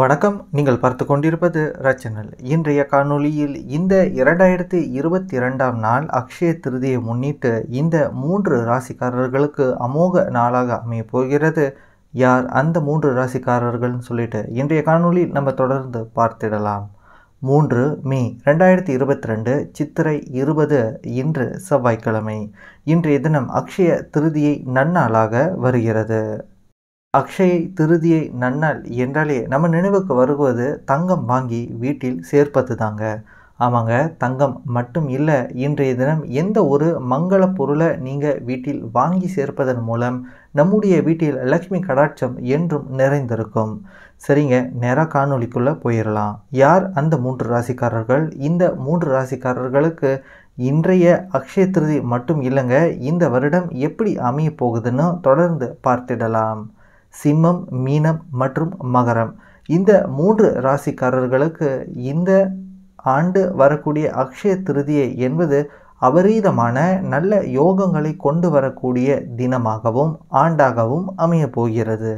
வணக்கம் நீங்கள் பார்த்து கொண்டிருப்பது ரச்சனல் இன்றைய காணொளியில் இந்த இரண்டாயிரத்தி இருபத்தி இரண்டாம் நாள் அக்ஷய திருதியை முன்னிட்டு இந்த மூன்று ராசிக்காரர்களுக்கு அமோக நாளாக அமைய போகிறது யார் அந்த மூன்று ராசிக்காரர்கள்னு சொல்லிட்டு இன்றைய காணொளி நம்ம தொடர்ந்து பார்த்திடலாம் மூன்று மே ரெண்டாயிரத்தி இருபத்தி ரெண்டு சித்திரை இருபது இன்று செவ்வாய்க்கிழமை இன்றைய தினம் அக்ஷய திருதியை நன்னாளாக வருகிறது அக்ஷயை திருதியை நன்னால் என்றாலே நம்ம நினைவுக்கு வருவது தங்கம் வாங்கி வீட்டில் சேர்ப்பது தாங்க ஆமாங்க தங்கம் மட்டும் இல்லை இன்றைய தினம் எந்த ஒரு மங்கள பொருளை நீங்கள் வீட்டில் வாங்கி சேர்ப்பதன் மூலம் நம்முடைய வீட்டில் லக்ஷ்மி கடாட்சம் என்றும் நிறைந்திருக்கும் சரிங்க நேராக காணொலிக்குள்ளே போயிடலாம் யார் அந்த மூன்று ராசிக்காரர்கள் இந்த மூன்று ராசிக்காரர்களுக்கு இன்றைய அக்ஷய திருதி மட்டும் இல்லைங்க இந்த வருடம் எப்படி அமைய போகுதுன்னு தொடர்ந்து பார்த்திடலாம் சிம்மம் மீனம் மற்றும் மகரம் இந்த மூன்று ராசிக்காரர்களுக்கு இந்த ஆண்டு வரக்கூடிய அக்ஷய திருதியை என்பது அபரீதமான நல்ல யோகங்களை கொண்டு வரக்கூடிய தினமாகவும் ஆண்டாகவும் அமையப் போகிறது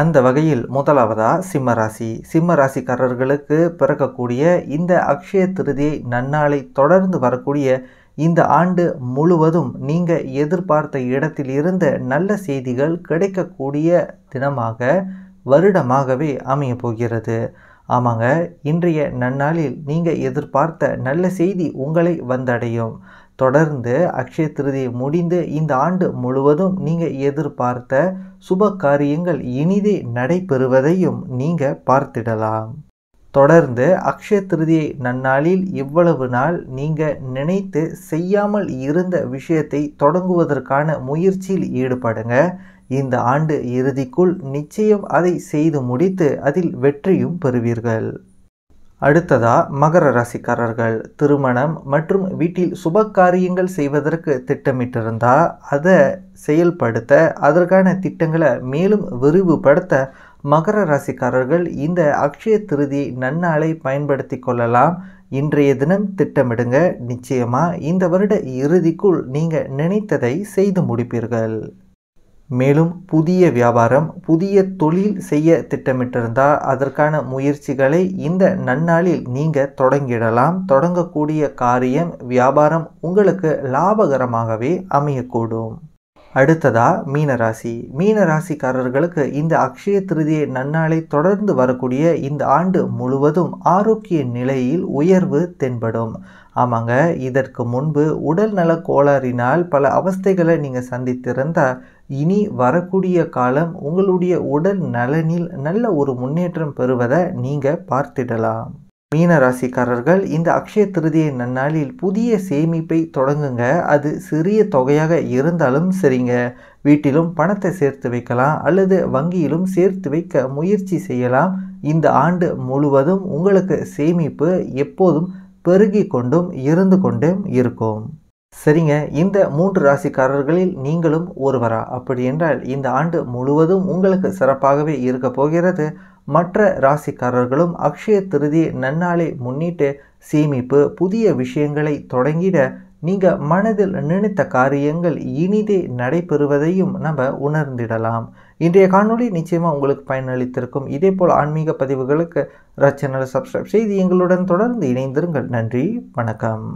அந்த வகையில் முதலாவதா சிம்மராசி சிம்மராசிக்காரர்களுக்கு பிறக்கக்கூடிய இந்த அக்ஷய திருதியை நன்னாளை தொடர்ந்து வரக்கூடிய இந்த ஆண்டு முழுவதும் நீங்கள் எதிர்பார்த்த இடத்தில் இருந்து நல்ல செய்திகள் கிடைக்கக்கூடிய தினமாக வருடமாகவே அமைய போகிறது ஆமாங்க இன்றைய நன்னாளில் நீங்கள் எதிர்பார்த்த நல்ல செய்தி உங்களை வந்தடையும் தொடர்ந்து அக்ஷய திருதியை முடிந்து இந்த ஆண்டு முழுவதும் நீங்கள் எதிர்பார்த்த சுப காரியங்கள் இனிதே நடைபெறுவதையும் நீங்கள் பார்த்திடலாம் தொடர்ந்து அக்ஷய திருதியை நன்னாளில் இவ்வளவு நாள் நீங்கள் நினைத்து செய்யாமல் இருந்த விஷயத்தை தொடங்குவதற்கான முயற்சியில் ஈடுபடுங்க இந்த ஆண்டு இறுதிக்குள் நிச்சயம் அதை செய்து முடித்து அதில் வெற்றியும் பெறுவீர்கள் அடுத்ததா மகர ராசிக்காரர்கள் திருமணம் மற்றும் வீட்டில் சுப காரியங்கள் செய்வதற்கு திட்டமிட்டிருந்தா அதை செயல்படுத்த அதற்கான திட்டங்களை மேலும் விரிவுபடுத்த மகர ராசிக்காரர்கள் இந்த அக்ஷய திருதி நன்னாளை பயன்படுத்தி கொள்ளலாம் இன்றைய தினம் திட்டமிடுங்க நிச்சயமாக இந்த வருட இறுதிக்குள் நீங்கள் நினைத்ததை செய்து முடிப்பீர்கள் மேலும் புதிய வியாபாரம் புதிய தொழில் செய்ய திட்டமிட்டிருந்தால் அதற்கான முயற்சிகளை இந்த நன்னாளில் நீங்கள் தொடங்கிடலாம் தொடங்கக்கூடிய காரியம் வியாபாரம் உங்களுக்கு லாபகரமாகவே அமையக்கூடும் அடுத்ததா மீனராசி மீனராசிக்காரர்களுக்கு இந்த அக்ஷய திருதியை நன்னாளை தொடர்ந்து வரக்கூடிய இந்த ஆண்டு முழுவதும் ஆரோக்கிய நிலையில் உயர்வு தென்படும் ஆமாங்க இதற்கு முன்பு உடல் நல கோளாறினால் பல அவஸ்தைகளை நீங்கள் சந்தித்திருந்தால் இனி வரக்கூடிய காலம் உங்களுடைய உடல் நலனில் நல்ல ஒரு முன்னேற்றம் பெறுவதை நீங்கள் பார்த்திடலாம் மீன ராசிக்காரர்கள் இந்த அக்ஷய திருதியை நன்னாளில் புதிய சேமிப்பை தொடங்குங்க அது சிறிய தொகையாக இருந்தாலும் சரிங்க வீட்டிலும் பணத்தை சேர்த்து வைக்கலாம் அல்லது வங்கியிலும் சேர்த்து வைக்க முயற்சி செய்யலாம் இந்த ஆண்டு முழுவதும் உங்களுக்கு சேமிப்பு எப்போதும் பெருகி கொண்டும் இருந்து கொண்டும் இருக்கும் சரிங்க இந்த மூன்று ராசிக்காரர்களில் நீங்களும் ஒருவரா அப்படி என்றால் இந்த ஆண்டு முழுவதும் உங்களுக்கு சிறப்பாகவே இருக்க போகிறது மற்ற ராசிக்காரர்களும் அக்ஷய திருதி நன்னாளை முன்னிட்டு சேமிப்பு புதிய விஷயங்களை தொடங்கிட நீங்கள் மனதில் நினைத்த காரியங்கள் இனிதே நடைபெறுவதையும் நம்ம உணர்ந்திடலாம் இன்றைய காணொளி நிச்சயமாக உங்களுக்கு பயனளித்திருக்கும் இதே போல் ஆன்மீக பதிவுகளுக்கு ரச்சனலை சப்ஸ்கிரைப் செய்து எங்களுடன் தொடர்ந்து இணைந்திருங்கள் நன்றி வணக்கம்